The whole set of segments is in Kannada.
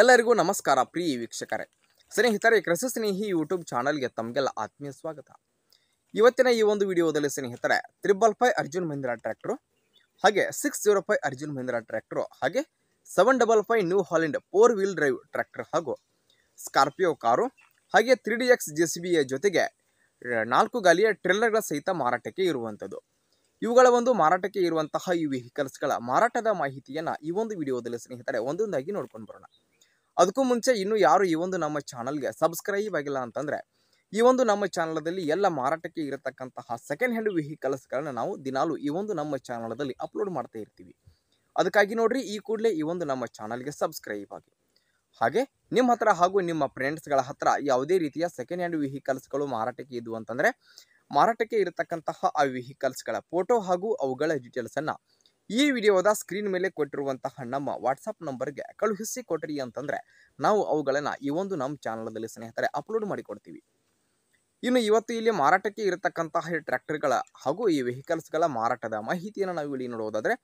ಎಲ್ಲರಿಗೂ ನಮಸ್ಕಾರ ಪ್ರಿಯ ವೀಕ್ಷಕರೇ ಸ್ನೇಹಿತರೆ ಕೃಷಿ ಸ್ನೇಹಿ ಯೂಟ್ಯೂಬ್ ಚಾನಲ್ಗೆ ತಮಗೆಲ್ಲ ಆತ್ಮೀಯ ಸ್ವಾಗತ ಇವತ್ತಿನ ಈ ಒಂದು ವಿಡಿಯೋದಲ್ಲಿ ಸ್ನೇಹಿತರೆ triple five Arjun Mahindra tractor ಹಾಗೆ six zero five Arjun Mahindra tractor ಹಾಗೆ seven double five New Holland four wheel drive tractor ಹಾಗೂ ಸ್ಕಾರ್ಪಿಯೋ ಕಾರು ಹಾಗೆ three D X J C ಬಿಯ ಜೊತೆಗೆ ನಾಲ್ಕು ಗಾಲಿಯ ಟ್ರಿಲ್ಲರ್ಗಳ ಸಹಿತ ಮಾರಾಟಕ್ಕೆ ಇರುವಂಥದ್ದು ಇವುಗಳ ಒಂದು ಮಾರಾಟಕ್ಕೆ ಇರುವಂತಹ ಈ ವೆಹಿಕಲ್ಸ್ಗಳ ಮಾರಾಟದ ಮಾಹಿತಿಯನ್ನು ಈ ಒಂದು ವಿಡಿಯೋದಲ್ಲಿ ಸ್ನೇಹಿತರೆ ಒಂದೊಂದಾಗಿ ನೋಡ್ಕೊಂಡು ಬರೋಣ ಅದಕ್ಕೂ ಮುಂಚೆ ಇನ್ನು ಯಾರು ಈ ಒಂದು ನಮ್ಮ ಚಾನಲ್ಗೆ ಸಬ್ಸ್ಕ್ರೈಬ್ ಆಗಿಲ್ಲ ಅಂತಂದರೆ ಈ ಒಂದು ನಮ್ಮ ಚಾನಲ್ದಲ್ಲಿ ಎಲ್ಲ ಮಾರಾಟಕ್ಕೆ ಇರತಕ್ಕಂತಹ ಸೆಕೆಂಡ್ ಹ್ಯಾಂಡ್ ವೆಹಿಕಲ್ಸ್ಗಳನ್ನ ನಾವು ದಿನಾಲು ಈ ಒಂದು ನಮ್ಮ ಚಾನಲ್ದಲ್ಲಿ ಅಪ್ಲೋಡ್ ಮಾಡ್ತಾ ಇರ್ತೀವಿ ಅದಕ್ಕಾಗಿ ನೋಡ್ರಿ ಈ ಕೂಡಲೇ ಈ ಒಂದು ನಮ್ಮ ಚಾನಲ್ಗೆ ಸಬ್ಸ್ಕ್ರೈಬ್ ಆಗಿ ಹಾಗೆ ನಿಮ್ಮ ಹತ್ರ ಹಾಗೂ ನಿಮ್ಮ ಫ್ರೆಂಡ್ಸ್ಗಳ ಹತ್ರ ಯಾವುದೇ ರೀತಿಯ ಸೆಕೆಂಡ್ ಹ್ಯಾಂಡ್ ವೆಹಿಕಲ್ಸ್ಗಳು ಮಾರಾಟಕ್ಕೆ ಇದ್ವು ಅಂತಂದರೆ ಮಾರಾಟಕ್ಕೆ ಇರತಕ್ಕಂತಹ ಆ ವೆಹಿಕಲ್ಸ್ಗಳ ಫೋಟೋ ಹಾಗೂ ಅವುಗಳ ಡೀಟೇಲ್ಸನ್ನು ಈ ವಿಡಿಯೋದ ಸ್ಕ್ರೀನ್ ಮೇಲೆ ಕೊಟ್ಟಿರುವಂತಹ ನಮ್ಮ ವಾಟ್ಸಪ್ ನಂಬರ್ಗೆ ಕಳುಹಿಸಿ ಕೊಟ್ರಿ ಅಂತಂದ್ರೆ ನಾವು ಅವುಗಳನ್ನ ಈ ಒಂದು ನಮ್ಮ ಚಾನಲ್ದಲ್ಲಿ ಸ್ನೇಹಿತರೆ ಅಪ್ಲೋಡ್ ಮಾಡಿಕೊಡ್ತೀವಿ ಇನ್ನು ಇವತ್ತು ಇಲ್ಲಿ ಮಾರಾಟಕ್ಕೆ ಇರತಕ್ಕಂತಹ ಟ್ರ್ಯಾಕ್ಟರ್ಗಳ ಹಾಗೂ ಈ ವೆಹಿಕಲ್ಸ್ಗಳ ಮಾರಾಟದ ಮಾಹಿತಿಯನ್ನು ನಾವು ಇಲ್ಲಿ ನೋಡೋದಾದರೆ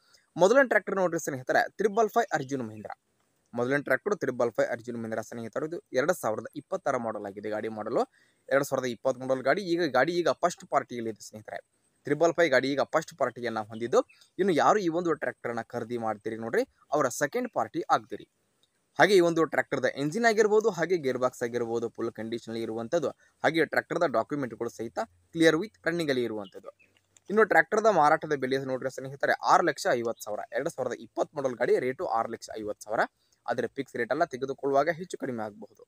ಮೊದಲನೇ ಟ್ರ್ಯಾಕ್ಟರ್ ನೋಡ್ರಿ ಸ್ನೇಹಿತರೆ ತ್ರಿಬಲ್ ಫೈ ಅರ್ಜುನ್ ಮಹೇಂದ್ರ ಮೊದಲನೇ tractor triple five Arjun Mahindra ಸ್ನೇಹಿತರು ಇದು ಎರಡು ಸಾವಿರದ ಇಪ್ಪತ್ತರ ಮಾಡಲ್ ಆಗಿದೆ ಗಾಡಿ ಮಾಡಲು ಎರಡು ಸಾವಿರದ ಮೂರಲ್ಲಿ ಗಾಡಿ ಈಗ ಗಾಡಿ ಈಗ ಫಸ್ಟ್ ಇದೆ ಸ್ನೇಹಿತರೆ ತ್ರಿಬಲ್ ಫೈವ್ ಗಾಡಿ ಈಗ ಫಸ್ಟ್ ಪಾರ್ಟಿಯನ್ನು ಹೊಂದಿದ್ದು ಇನ್ನು ಯಾರು ಈ ಒಂದು ಟ್ರ್ಯಾಕ್ಟರ್ನ ಖರೀದಿ ಮಾಡ್ತೀರಿ ನೋಡ್ರಿ ಅವರ ಸೆಕೆಂಡ್ ಪಾರ್ಟಿ ಆಗ್ತೀರಿ ಹಾಗೆ ಈ ಒಂದು ಟ್ರ್ಯಾಕ್ಟರ್ದ ಎಂಜಿನ್ ಆಗಿರ್ಬೋದು ಹಾಗೆ ಗೇರ್ ಬಾಕ್ಸ್ ಆಗಿರ್ಬೋದು ಫುಲ್ ಕಂಡೀಷನಲ್ಲಿ ಇರುವಂಥದ್ದು ಹಾಗೆ ಟ್ರ್ಯಾಕ್ಟರ್ದ ಡಾಕ್ಯುಮೆಂಟ್ಗಳು ಸಹಿತ ಕ್ಲಿಯರ್ ವಿತ್ ರನ್ನಿಂಗಲ್ಲಿ ಇರುವಂಥದ್ದು ಇನ್ನು ಟ್ರ್ಯಾಕ್ಟರ್ದ ಮಾರಾಟದ ಬೆಲೆ ನೋಡ್ರಿ ಸ್ನೇಹಿತರೆ ಆರು ಲಕ್ಷ ಐವತ್ತು ಸಾವಿರ ಎರಡು ಸಾವಿರದ ಇಪ್ಪತ್ತು ಮಾಡಲ್ ಗಾಡಿ ರೇಟು ಆರು ಲಕ್ಷ ಐವತ್ತು ಸಾವಿರ ಆದರೆ ಫಿಕ್ಸ್ ರೇಟ್ ಎಲ್ಲ ತೆಗೆದುಕೊಳ್ಳುವಾಗ ಹೆಚ್ಚು ಕಡಿಮೆ ಆಗಬಹುದು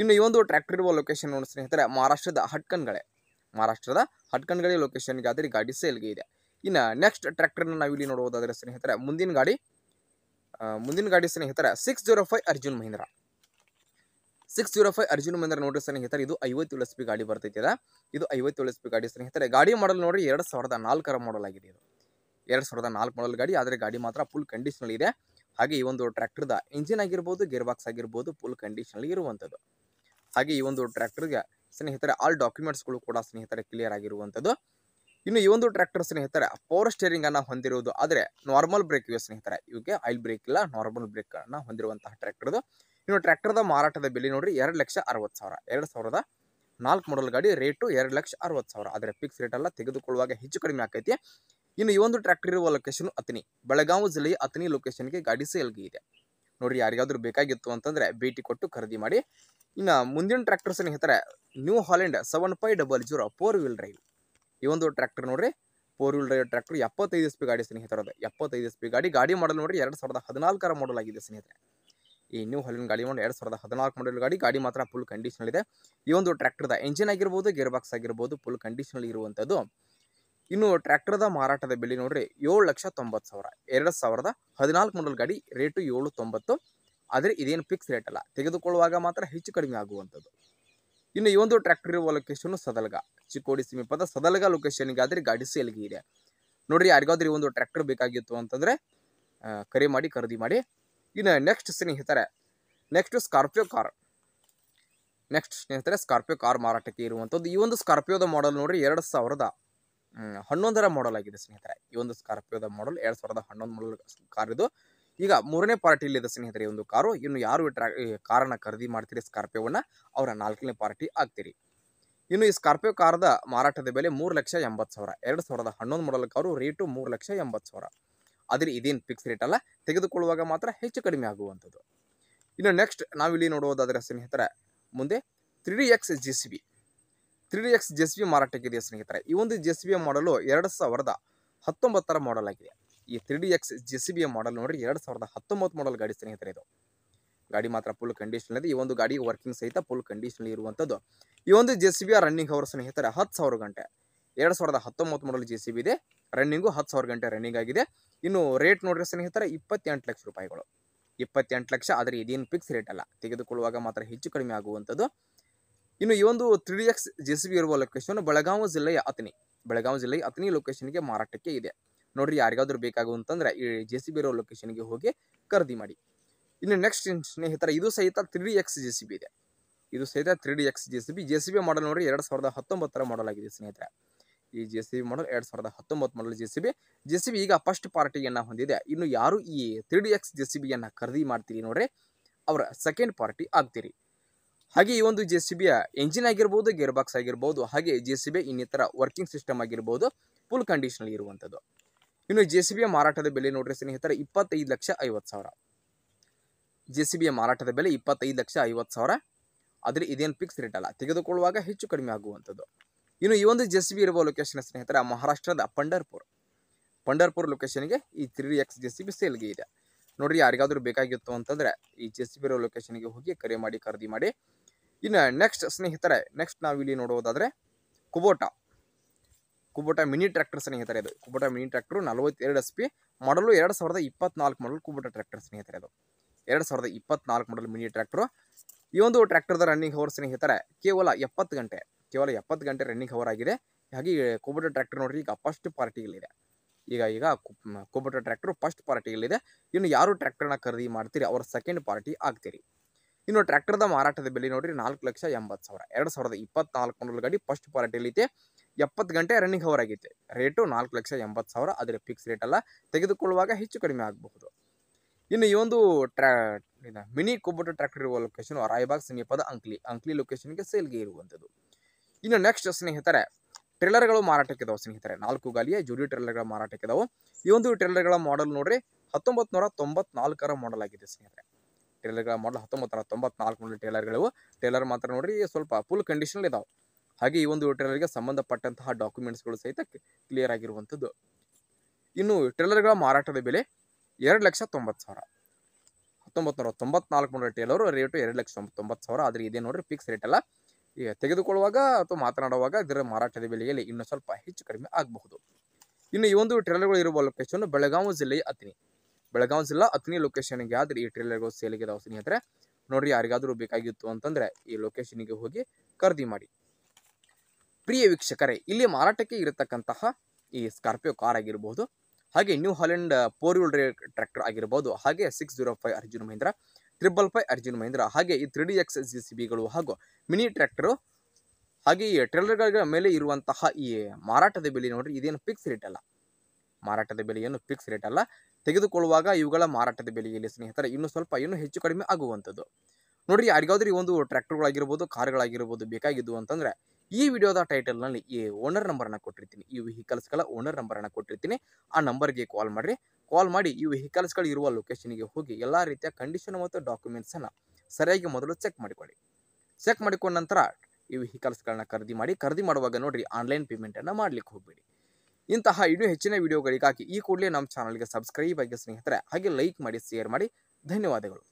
ಇನ್ನು ಈ ಒಂದು ಟ್ರ್ಯಾಕ್ಟರ್ ಇರುವ ಲೊಕೇಶನ್ ನೋಡಿ ಸ್ನೇಹಿತರೆ ಮಹಾರಾಷ್ಟ್ರದ ಹಟ್ಕನ್ಗಳೇ ಮಹಾರಾಷ್ಟ್ರದ ಹಟ್ಕಂಡ್ಗಡಿ ಲೊಕೇಶನ್ ಆದರೆ ಗಾಡಿ ಸೇಲ್ಗೆ ಇದೆ ಇನ್ನು ನೆಕ್ಸ್ಟ್ ಟ್ರ್ಯಾಕ್ಟರ್ನ ನಾವು ಇಲ್ಲಿ ನೋಡೋದಾದರೆ ಸ್ನೇಹಿತರೆ ಮುಂದಿನ ಗಾಡಿ ಮುಂದಿನ ಗಾಡಿ ಸ್ನೇಹಿತರೆ six zero five Arjun Mahindra six zero five Arjun Mahindra oh ನೋಡಿ ಸ್ನೇಹಿತರೆ ಇದು ಐವತ್ತು ಎಸ್ ಪಿ ಗಾಡಿ ಬರ್ತೈತೆ ಇದು ಐವತ್ತು ಎಸ್ ಪಿ ಗಾಡಿ ಸ್ನೇಹಿತರೆ ಗಾಡಿ ಮಾಡಲ್ ನೋಡಿ ಎರಡು ಸಾವಿರದ ನಾಲ್ಕರ ಮಾಡಲ್ ಆಗಿದೆ ಇದು ಎರಡು ಸಾವಿರದ ನಾಲ್ಕು ಮಾಡಲ್ ಗಾಡಿ ಆದರೆ ಗಾಡಿ ಮಾತ್ರ ಫುಲ್ ಕಂಡೀಷನಲ್ ಇದೆ ಹಾಗೆ ಈ ಒಂದು ಟ್ರ್ಯಾಕ್ಟರ್ದ ಇಂಜಿನ್ ಆಗಿರ್ಬೋದು ಗೇರ್ ಬಾಕ್ಸ್ ಆಗಿರ್ಬೋದು ಫುಲ್ ಕಂಡೀಷನಲ್ಲಿ ಇರುವಂಥದ್ದು ಹಾಗೆ ಈ ಒಂದು ಟ್ರ್ಯಾಕ್ಟರ್ಗೆ ಸ್ನೇಹಿತರೆ ಆಲ್ ಡಾಕ್ಯುಮೆಂಟ್ಸ್ಗಳು ಕೂಡ ಸ್ನೇಹಿತರೆ ಕ್ಲಿಯರ್ ಆಗಿರುವಂಥದ್ದು ಇನ್ನು ಈ ಒಂದು ಟ್ರ್ಯಾಕ್ಟರ್ ಸ್ನೇಹಿತರೆ ಪವರ್ ಅನ್ನು ಹೊಂದಿರುವುದು ಆದರೆ ನಾರ್ಮಲ್ ಬ್ರೇಕ್ ಇವೆ ಸ್ನೇಹಿತರೆ ಇವಕ್ಕೆ ಆಯಿಲ್ ಬ್ರೇಕ್ ಇಲ್ಲ ನಾರ್ಮಲ್ ಅನ್ನು ಹೊಂದಿರುವಂತಹ ಟ್ರ್ಯಾಕ್ಟರ್ದು ಇನ್ನು ಟ್ರ್ಯಾಕ್ಟರ್ದ ಮಾರಾಟದ ಬೆಲೆ ನೋಡ್ರಿ ಎರಡು ಲಕ್ಷ ಅರವತ್ತು ಸಾವಿರ ಎರಡು ಸಾವಿರದ ನಾಲ್ಕು ಮಾಡಲ್ ಗಾಡಿ ರೇಟು ಎರಡು ಲಕ್ಷ ಅರವತ್ತು ಸಾವಿರ ಆದರೆ ಫಿಕ್ಸ್ ರೇಟೆಲ್ಲ ತೆಗೆದುಕೊಳ್ಳುವಾಗ ಹೆಚ್ಚು ಕಡಿಮೆ ಆಕೈತಿ ಇನ್ನು ಈ ಒಂದು ಟ್ರ್ಯಾಕ್ಟರ್ ಇರುವ ಲೊಕೇಶನ್ ಅತನಿ ಬೆಳಗಾವಿ ಜಿಲ್ಲೆಯ ಅತನಿ ಲೊಕೇಶನ್ಗೆ ಗಾಡಿ ಸೇಲ್ಗೆ ಇದೆ ನೋಡ್ರಿ ಯಾರಿಗಾದ್ರೂ ಬೇಕಾಗಿತ್ತು ಅಂತಂದ್ರೆ ಭೇಟಿ ಕೊಟ್ಟು ಖರೀದಿ ಮಾಡಿ ಇನ್ನು ಮುಂದಿನ ಟ್ರ್ಯಾಕ್ಟರ್ಸ್ ಏನು ಹೇಳ್ತಾರೆ New Holland seven five double zero four wheel drive ಈ ಒಂದು ಟ್ರಾಕ್ಟರ್ ನೋಡ್ರಿ ಫೋರ್ ವೀಲ್ ಡ್ರೈವ್ ಟ್ರ್ಯಾಕ್ಟರ್ ಎಪ್ಪತ್ತೈದು ಎಸ್ ಪಿ ಗಾಡಿ ಸ್ನೇಹಿತರದು ಎಪ್ಪತ್ತೈದು ಎಸ್ ಪಿ ಗಾಡಿ ಗಾಡಿ ಮಾಡಲ್ ನೋಡ್ರಿ ಎರಡು ಸಾವಿರದ ಹದಿನಾಲ್ಕರ ಮಾಡಲ್ ಆಗಿದೆ ಸ್ನೇಹಿತರೆ ಈ ನ್ಯೂ ಹಾಲೆಂಡ್ ಗಾಡಿ ಮಾಡಿ ಎರಡು ಸಾವಿರದ ಹದಿನಾಲ್ಕು ಮಾಡಲ್ ಗಾಡಿ ಗಾಡಿ ಮಾತ್ರ ಫುಲ್ ಕಂಡೀಷನಲ್ಲಿದೆ ಈ ಒಂದು ಟ್ರ್ಯಾಕ್ಟರ್ದ ಇಂಜಿನ್ ಆಗಿರ್ಬೋದು ಗೇರ್ ಬಾಕ್ಸ್ ಆಗಿರ್ಬೋದು ಫುಲ್ ಕಂಡೀಷನಲ್ಲಿ ಇರುವಂಥದ್ದು ಇನ್ನು ಟ್ರ್ಯಾಕ್ಟರ್ದ ಮಾರಾಟದ ಬೆಲೆ ನೋಡ್ರಿ ಏಳು ಲಕ್ಷ ತೊಂಬತ್ತು ಸಾವಿರ ಎರಡು ಸಾವಿರದ ಹದಿನಾಲ್ಕು ಮಾಡಲ್ ಗಾಡಿ ರೇಟು ಏಳು ತೊಂಬತ್ತು ಆದರೆ ಇದೇನು ಫಿಕ್ಸ್ ರೇಟ್ ಅಲ್ಲ ತೆಗೆದುಕೊಳ್ಳುವಾಗ ಮಾತ್ರ ಹೆಚ್ಚು ಕಡಿಮೆ ಆಗುವಂಥದ್ದು ಇನ್ನು ಈ ಒಂದು ಟ್ರ್ಯಾಕ್ಟರ್ ಇರುವ ಲೊಕೇಶನ್ ಸದಲ್ಗ ಚಿಕ್ಕೋಡಿ ಸಮೀಪದ ಸದಲ್ಗ ಲೊಕೇಶನ್ಗೆ ಆದರೆ ಗಾಡಿ ಸೇಲ್ಗೆ ಇದೆ ನೋಡ್ರಿ ಯಾರಿಗಾದ್ರೂ ಈ ಒಂದು ಟ್ರ್ಯಾಕ್ಟರ್ ಬೇಕಾಗಿತ್ತು ಅಂತಂದರೆ ಕರೆ ಮಾಡಿ ಖರೀದಿ ಮಾಡಿ ಇನ್ನು ನೆಕ್ಸ್ಟ್ ಸ್ನೇಹಿತರೆ ನೆಕ್ಸ್ಟ್ ಸ್ಕಾರ್ಪಿಯೋ ಕಾರ್ ನೆಕ್ಸ್ಟ್ ಸ್ನೇಹಿತರೆ ಸ್ಕಾರ್ಪಿಯೋ ಕಾರ್ ಮಾರಾಟಕ್ಕೆ ಇರುವಂಥದ್ದು ಈ ಒಂದು ಸ್ಕಾರ್ಪಿಯೋದ ಮಾಡೆಲ್ ನೋಡ್ರಿ ಎರಡು ಸಾವಿರದ ಹನ್ನೊಂದರ ಮಾಡಲ್ ಆಗಿದೆ ಸ್ನೇಹಿತರೆ ಈ ಒಂದು ಸ್ಕಾರ್ಪಿಯೋದ ಮಾಡಲ್ ಎರಡ್ ಸಾವಿರದ ಹನ್ನೊಂದು ಮಾಡೆಲ್ ಕಾರ್ ಇದು ಈಗ ಮೂರನೇ ಇಲ್ಲಿದೆ ಸ್ನೇಹಿತರೆ ಈ ಒಂದು ಕಾರು ಇನ್ನು ಯಾರು ಕಾರನ್ನ ಖರೀದಿ ಮಾಡ್ತೀರಿ ಸ್ಕಾರ್ಪಿಯೋವನ್ನು ಅವರ ನಾಲ್ಕನೇ ಪಾರ್ಟಿ ಆಗ್ತೀರಿ ಇನ್ನು ಈ ಸ್ಕಾರ್ಪಿಯೋ ಕಾರದ ಮಾರಾಟದ ಬೆಲೆ ಮೂರು ಲಕ್ಷ ಎಂಬತ್ತು ಸಾವಿರ ಎರಡು ಸಾವಿರದ ಹನ್ನೊಂದು ಮಾಡಲ್ ಕಾರು ರೇಟು ಮೂರು ಲಕ್ಷ ಎಂಬತ್ತು ಸಾವಿರ ಆದರೆ ಇದೇನು ಫಿಕ್ಸ್ ರೇಟ್ ಅಲ್ಲ ತೆಗೆದುಕೊಳ್ಳುವಾಗ ಮಾತ್ರ ಹೆಚ್ಚು ಕಡಿಮೆ ಆಗುವಂಥದ್ದು ಇನ್ನು ನೆಕ್ಸ್ಟ್ ನಾವಿಲ್ಲಿ ನೋಡುವುದಾದರೆ ಸ್ನೇಹಿತರೆ ಮುಂದೆ three D X J C B three D X J C B ಮಾರಾಟಕ್ಕಿದೆ ಸ್ನೇಹಿತರೆ ಈ ಒಂದು ಜೆ ಬಿ ಮಾಡಲು ಎರಡು ಸಾವಿರದ ಹತ್ತೊಂಬತ್ತರ ಮಾಡಲ್ ಆಗಿದೆ ಈ three D X J B model ನೋಡ್ರಿ ಎರಡು ಸಾವಿರದ ಹತ್ತೊಂಬತ್ತು ಮಾಡಲ್ ಗಾಡಿ ಸ್ನೇಹಿತರೆ ಇದು ಗಾಡಿ ಮಾತ್ರ ಫುಲ್ ಕಂಡೀಷನ್ ಇದೆ ಈ ಒಂದು ಗಾಡಿ ವರ್ಕಿಂಗ್ ಸಹಿತ ಫುಲ್ ಕಂಡೀಷನ್ ಇರುವಂಥದ್ದು ಈ ಒಂದು ಜೆ ಬಿ ರನ್ನಿಂಗ್ ಅವರ ಸ್ನೇಹಿತರೆ ಹತ್ತು ಸಾವಿರ ಗಂಟೆ ಎರಡು ಸಾವಿರದ ಹತ್ತೊಂಬತ್ತು ಮಾಡಲ್ ಜೆ ಸಿ ಇದೆ ರನ್ನಿಂಗು ಹತ್ತು ಸಾವಿರ ಗಂಟೆ ರನ್ನಿಂಗ್ ಆಗಿದೆ ಇನ್ನು ರೇಟ್ ನೋಡಿದ್ರೆ ಸ್ನೇಹಿತರೆ ಇಪ್ಪತ್ತೆಂಟು ಲಕ್ಷ ರೂಪಾಯಿಗಳು ಇಪ್ಪತ್ತೆಂಟು ಲಕ್ಷ ಆದರೆ ಇದೇನು ಫಿಕ್ಸ್ ರೇಟ್ ಅಲ್ಲ ತೆಗೆದುಕೊಳ್ಳುವಾಗ ಮಾತ್ರ ಹೆಚ್ಚು ಕಡಿಮೆ ಆಗುವಂಥದ್ದು ಇನ್ನು ಈ ಒಂದು three D X J C B ಇರುವ ಲೊಕೇಶನ್ ಬೆಳಗಾವ್ ಜಿಲ್ಲೆಯ ಅತನಿ ಬೆಳಗಾವ್ ಜಿಲ್ಲೆಯ ಅತ್ನಿ ಲೊಕೇಶನ್ಗೆ ಮಾರಾಟಕ್ಕೆ ಇದೆ ನೋಡ್ರಿ ಯಾರಿಗಾದ್ರೂ ಬೇಕಾಗುವಂತಂದ್ರೆ ಈ ಜೆ ಸಿ ಬಿ ಇರೋ ಲೊಕೇಶನ್ಗೆ ಹೋಗಿ ಖರೀದಿ ಮಾಡಿ ಇನ್ನು ನೆಕ್ಸ್ಟ್ ಸ್ನೇಹಿತರ ಇದು ಸಹಿತ three D X J C B ಇದೆ ಇದು ಸಹಿತ three D X J C B J C B model ನೋಡ್ರಿ ಎರಡು ಸಾವಿರದ ಹತ್ತೊಂಬತ್ತರ ಮಾಡಲ್ ಆಗಿದೆ ಸ್ನೇಹಿತರೆ ಈ ಜೆ ಸಿ ಬಿ ಮಾಡಲ್ ಎರಡು ಸಾವಿರದ ಹತ್ತೊಂಬತ್ತು model J C B J C B ಈಗ ಫಸ್ಟ್ ಪಾರ್ಟಿಯನ್ನು ಹೊಂದಿದೆ ಇನ್ನು ಯಾರು ಈ three D X J C ಬಿಯನ್ನು ಖರೀದಿ ಮಾಡ್ತೀರಿ ನೋಡ್ರಿ ಅವರ ಸೆಕೆಂಡ್ ಪಾರ್ಟಿ ಆಗ್ತೀರಿ ಹಾಗೆ ಈ ಒಂದು ಜೆ ಸಿ ಬಿಯ ಎಂಜಿನ್ ಆಗಿರ್ಬೋದು ಗೇರ್ ಬಾಕ್ಸ್ ಆಗಿರ್ಬೋದು ಹಾಗೆ ಜೆ ಸಿ ಬಿ ಇನ್ನಿತರ ವರ್ಕಿಂಗ್ ಸಿಸ್ಟಮ್ ಆಗಿರ್ಬೋದು ಫುಲ್ ಕಂಡೀಷನಲ್ಲಿ ಇರುವಂಥದ್ದು ಇನ್ನು ಜೆ ಸಿ ಬಿಯ ಮಾರಾಟದ ಬೆಲೆ ನೋಡ್ರಿ ಸ್ನೇಹಿತರ ಇಪ್ಪತ್ತೈದು ಲಕ್ಷ ಐವತ್ತು ಸಾವಿರ ಜೆ ಸಿ ಬಿಯ ಮಾರಾಟದ ಬೆಲೆ ಇಪ್ಪತ್ತೈದು ಲಕ್ಷ ಐವತ್ತು ಸಾವಿರ ಆದರೆ ಇದೇನು ಫಿಕ್ಸ್ ರೇಟ್ ಅಲ್ಲ ತೆಗೆದುಕೊಳ್ಳುವಾಗ ಹೆಚ್ಚು ಕಡಿಮೆ ಆಗುವಂಥದ್ದು ಇನ್ನು ಈ ಒಂದು ಜೆ ಸಿ ಬಿ ಇರುವ ಲೊಕೇಶನ್ ಸ್ನೇಹಿತರ ಮಹಾರಾಷ್ಟ್ರದ ಪಂಡರ್ಪುರ್ ಪಂಡರ್ಪುರ್ ಲೊಕೇಶನ್ಗೆ ಈ three X J C B ಸೇಲ್ಗೆ ಇದೆ ನೋಡ್ರಿ ಯಾರಿಗಾದರೂ ಬೇಕಾಗಿತ್ತು ಅಂತಂದ್ರೆ ಈ ಜೆ ಸಿ ಬಿ ಇರೋ ಲೊಕೇಶನ್ಗೆ ಹೋಗಿ ಕರೆ ಮಾಡಿ ಖರೀದಿ ಮಾಡಿ ಇನ್ನು ನೆಕ್ಸ್ಟ್ ಸ್ನೇಹಿತರೆ ನೆಕ್ಸ್ಟ್ ನಾವಿಲ್ಲಿ ನೋಡುವುದಾದರೆ ಕುಬೋಟಾ ಕುಬೋಟ ಮಿನಿ ಟ್ರ್ಯಾಕ್ಟರ್ ಸ್ನೇಹಿತರೆ ಇದು ಕುಬೋಟ ಮಿನಿ ಟ್ರ್ಯಾಕ್ಟರ್ ನಲವತ್ತೆರಡು ಎಸ್ ಪಿ ಮಾಡಲು ಎರಡು ಸಾವಿರದ ಇಪ್ಪತ್ನಾಲ್ಕು ಮಾಡಲು ಕುಬೋಟ ಟ್ರ್ಯಾಕ್ಟರ್ ಸ್ನೇಹಿತರೆ ಇದು ಎರಡು ಸಾವಿರದ ಇಪ್ಪತ್ನಾಲ್ಕು ಮಾಡಲು ಮಿನಿ ಟ್ರ್ಯಾಕ್ಟರ್ ಈ ಒಂದು ಟ್ರ್ಯಾಕ್ಟರ್ದ ರನ್ನಿಂಗ್ ಹವರ್ ಸ್ನೇಹಿತರೆ ಕೇವಲ ಎಪ್ಪತ್ತು ಗಂಟೆ ಕೇವಲ ಎಪ್ಪತ್ತು ಗಂಟೆ ರನ್ನಿಂಗ್ ಹವರ್ ಆಗಿದೆ ಹಾಗೆ ಕುಬೋಟ ಟ್ರ್ಯಾಕ್ಟರ್ ನೋಡ್ರಿ ಈಗ ಫಸ್ಟ್ ಪಾರ್ಟಿಗಳಿದೆ ಈಗ ಈಗ ಕುಬೋಟ ಟ್ರ್ಯಾಕ್ಟರ್ ಫಸ್ಟ್ ಪಾರ್ಟಿಗಳಿದೆ ಇನ್ನು ಯಾರು ಟ್ರ್ಯಾಕ್ಟರ್ನ ಖರೀದಿ ಮಾಡ್ತೀರಿ ಅವರ ಸೆಕೆಂಡ್ ಪಾರ್ಟಿ ಆಗ್ತೀರಿ ಇನ್ನು ದ ಮಾರಾಟದ ಬೆಲೆ ನೋಡ್ರಿ ನಾಲ್ಕು ಲಕ್ಷ ಎಂಬತ್ತು ಸಾವಿರ ಎರಡು ಸಾವಿರದ ಇಪ್ಪತ್ನಾಲ್ಕು ಮೊದಲು ಗಾಡಿ ಫಸ್ಟ್ ಇದೆ ಎಪ್ಪತ್ತು ಗಂಟೆ ರನ್ನಿಂಗ್ ಅವರ್ ಆಗಿತ್ತೆ ರೇಟು ನಾಲ್ಕು ಲಕ್ಷ ಎಂಬತ್ತು ಸಾವಿರ ಅದರ ಫಿಕ್ಸ್ ಅಲ್ಲ ತೆಗೆದುಕೊಳ್ಳುವಾಗ ಹೆಚ್ಚು ಕಡಿಮೆ ಆಗಬಹುದು ಇನ್ನು ಈ ಒಂದು ಟ್ರ್ಯಾ ಮಿನಿ ಕೊಬ್ಬಟ್ಟು ಟ್ರ್ಯಾಕ್ಟರ್ ಇರುವ ಲೊಕೇಶನ್ ರಾಯಬಾಗ್ ಸಮೀಪದ ಅಂಕ್ಲಿ ಅಂಕ್ಲಿ ಲೊಕೇಶನ್ಗೆ ಸೇಲ್ಗೆ ಇರುವಂಥದ್ದು ಇನ್ನು ನೆಕ್ಸ್ಟ್ ಸ್ನೇಹಿತರೆ ಮಾರಾಟಕ್ಕೆ ಇದಾವೆ ಸ್ನೇಹಿತರೆ ನಾಲ್ಕು ಗಾಲಿಯ ಜೂರಿ ಮಾರಾಟಕ್ಕೆ ಮಾರಾಟಕ್ಕಿದಾವೆ ಈ ಒಂದು ಟ್ರೇಲರ್ಗಳ ಮಾಡಲ್ ನೋಡ್ರಿ ಹತ್ತೊಂಬತ್ತು ನೂರ ತೊಂಬತ್ನಾಲ್ಕರ ಮಾಡೆಲ್ ಆಗಿದೆ ಸ್ನೇಹಿತರೆ ಟೇಲರ್ಗಳ ಮಾಡಲ್ ಹತ್ತೊಂಬತ್ತರ ನೂರ ತೊಂಬತ್ನಾಲ್ಕು ಮಾಡಲ್ ಟೇಲರ್ಗಳು ಟೇಲರ್ ಮಾತ್ರ ನೋಡ್ರಿ ಸ್ವಲ್ಪ ಫುಲ್ ಕಂಡೀಷನಲ್ ಇದಾವೆ ಹಾಗೆ ಈ ಒಂದು ಟ್ರೇಲರ್ಗೆ ಸಂಬಂಧಪಟ್ಟಂತಹ ಡಾಕ್ಯುಮೆಂಟ್ಸ್ಗಳು ಸಹಿತ ಕ್ಲಿಯರ್ ಆಗಿರುವಂಥದ್ದು ಇನ್ನು ಗಳ ಮಾರಾಟದ ಬೆಲೆ ಎರಡು ಲಕ್ಷ ತೊಂಬತ್ತು ಸಾವಿರ ಹತ್ತೊಂಬತ್ತು ನೂರ ತೊಂಬತ್ನಾಲ್ಕು ನೂರ ಟೇಲರು ರೇಟು ಎರಡು ಲಕ್ಷ ತೊಂಬತ್ತು ಸಾವಿರ ಆದರೆ ಇದೇ ನೋಡ್ರಿ ಫಿಕ್ಸ್ ರೇಟ್ ಅಲ್ಲ ಈಗ ತೆಗೆದುಕೊಳ್ಳುವಾಗ ಅಥವಾ ಮಾತನಾಡುವಾಗ ಇದರ ಮಾರಾಟದ ಬೆಲೆಯಲ್ಲಿ ಇನ್ನೂ ಸ್ವಲ್ಪ ಹೆಚ್ಚು ಕಡಿಮೆ ಆಗಬಹುದು ಇನ್ನು ಈ ಒಂದು ಟ್ರೇಲರ್ಗಳು ಇರುವ ಲೊಕೇಶನ್ ಬೆಳಗಾವಿ ಜಿಲ್ಲೆಯ ಅತಿನಿ ಬೆಳಗಾವಿ ಜಿಲ್ಲಾ ಹತ್ತನೇ ಲೊಕೇಶನ್ಗೆ ಆದ್ರೆ ಈ ಟ್ರೇಲರ್ಗಳು ಸೇಲಿಗಿದಾವೆ ಸ್ನೇಹಿತರೆ ನೋಡ್ರಿ ಯಾರಿಗಾದ್ರೂ ಬೇಕಾಗಿತ್ತು ಅಂತಂದ್ರೆ ಈ ಲೊಕೇಶನ್ ಗೆ ಹೋಗಿ ಖರೀದಿ ಮಾಡಿ ಪ್ರಿಯ ವೀಕ್ಷಕರೇ ಇಲ್ಲಿ ಮಾರಾಟಕ್ಕೆ ಇರತಕ್ಕಂತಹ ಈ ಸ್ಕಾರ್ಪಿಯೋ ಕಾರ್ ಆಗಿರಬಹುದು ಹಾಗೆ ನ್ಯೂ ಹಾಲೆಂಡ್ ಫೋರ್ ವೀಲ್ ರೇ ಟ್ರ್ಯಾಕ್ಟರ್ ಆಗಿರಬಹುದು ಹಾಗೆ six zero five Arjun Mahindra triple five Arjun Mahindra ಹಾಗೆ ಈ three D X J C ಬಿಗಳು ಹಾಗೂ ಮಿನಿ ಟ್ರ್ಯಾಕ್ಟರ್ ಹಾಗೆ ಈ ಟ್ರೇಲರ್ಗಳ ಮೇಲೆ ಇರುವಂತಹ ಈ ಮಾರಾಟದ ಬೆಲೆ ನೋಡ್ರಿ ಇದೇನು ಫಿಕ್ಸ್ ರೇಟ್ ಅಲ್ಲ ಮಾರಾಟದ ಬೆಲೆ ಏನು ಫಿಕ್ಸ್ ರೇಟ್ ಅಲ್ಲ ತೆಗೆದುಕೊಳ್ಳುವಾಗ ಇವುಗಳ ಮಾರಾಟದ ಬೆಲೆಯಲ್ಲಿ ಸ್ನೇಹಿತರೆ ಇನ್ನೂ ಸ್ವಲ್ಪ ಇನ್ನೂ ಹೆಚ್ಚು ಕಡಿಮೆ ಆಗುವಂಥದ್ದು ನೋಡಿ ಯಾರಿಗಾದ್ರೂ ಈ ಒಂದು ಟ್ರ್ಯಾಕ್ಟರ್ಗಳಾಗಿರ್ಬೋದು ಕಾರ್ಗಳಾಗಿರ್ಬೋದು ಬೇಕಾಗಿದ್ದು ಅಂತಂದ್ರೆ ಈ ವಿಡಿಯೋದ ಟೈಟಲ್ನಲ್ಲಿ ಈ ಓನರ್ ನಂಬರನ್ನು ಕೊಟ್ಟಿರ್ತೀನಿ ಈ ವೆಹಿಕಲ್ಸ್ಗಳ ಓನರ್ ನಂಬರನ್ನು ಕೊಟ್ಟಿರ್ತೀನಿ ಆ ನಂಬರ್ಗೆ ಕಾಲ್ ಮಾಡಿರಿ ಕಾಲ್ ಮಾಡಿ ಈ ವೆಹಿಕಲ್ಸ್ಗಳು ಇರುವ ಲೊಕೇಶನ್ಗೆ ಹೋಗಿ ಎಲ್ಲ ರೀತಿಯ ಕಂಡೀಷನ್ ಮತ್ತು ಡಾಕ್ಯುಮೆಂಟ್ಸನ್ನು ಸರಿಯಾಗಿ ಮೊದಲು ಚೆಕ್ ಮಾಡಿಕೊಳ್ಳಿ ಚೆಕ್ ಮಾಡಿಕೊಂಡ ನಂತರ ಈ ವೆಹಿಕಲ್ಸ್ಗಳನ್ನ ಖರೀದಿ ಮಾಡಿ ಖರೀದಿ ಮಾಡುವಾಗ ನೋಡಿರಿ ಆನ್ಲೈನ್ ಪೇಮೆಂಟನ್ನು ಮಾಡ್ಲಿಕ್ಕೆ ಹೋಗಬೇಡಿ ಇಂತಹ ಇನ್ನೂ ಹೆಚ್ಚಿನ ವಿಡಿಯೋಗಳಿಗಾಗಿ ಈ ಕೂಡಲೇ ನಮ್ಮ ಚಾನಲ್ಗೆ ಸಬ್ಸ್ಕ್ರೈಬ್ ಆಗಿ ಸ್ನೇಹಿತರೆ ಹಾಗೆ ಲೈಕ್ ಮಾಡಿ ಶೇರ್ ಮಾಡಿ ಧನ್ಯವಾದಗಳು